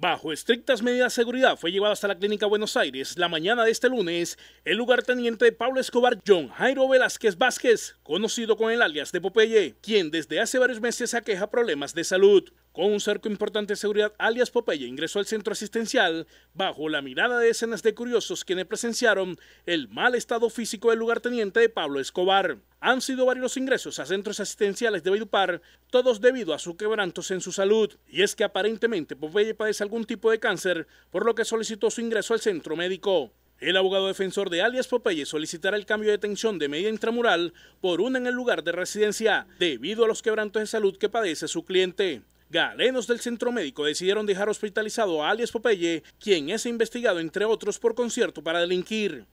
Bajo estrictas medidas de seguridad fue llevado hasta la clínica Buenos Aires la mañana de este lunes el lugarteniente Pablo Escobar John Jairo Velázquez Vázquez, conocido con el alias de Popeye, quien desde hace varios meses aqueja problemas de salud. Con un cerco importante de seguridad, alias Popeye ingresó al centro asistencial bajo la mirada de decenas de curiosos quienes presenciaron el mal estado físico del lugarteniente de Pablo Escobar. Han sido varios los ingresos a centros asistenciales de Baidupar, todos debido a sus quebrantos en su salud. Y es que aparentemente Popeye padece algún tipo de cáncer, por lo que solicitó su ingreso al centro médico. El abogado defensor de alias Popeye solicitará el cambio de detención de medida intramural por una en el lugar de residencia, debido a los quebrantos de salud que padece su cliente. Galenos del centro médico decidieron dejar hospitalizado a alias Popeye, quien es investigado entre otros por concierto para delinquir.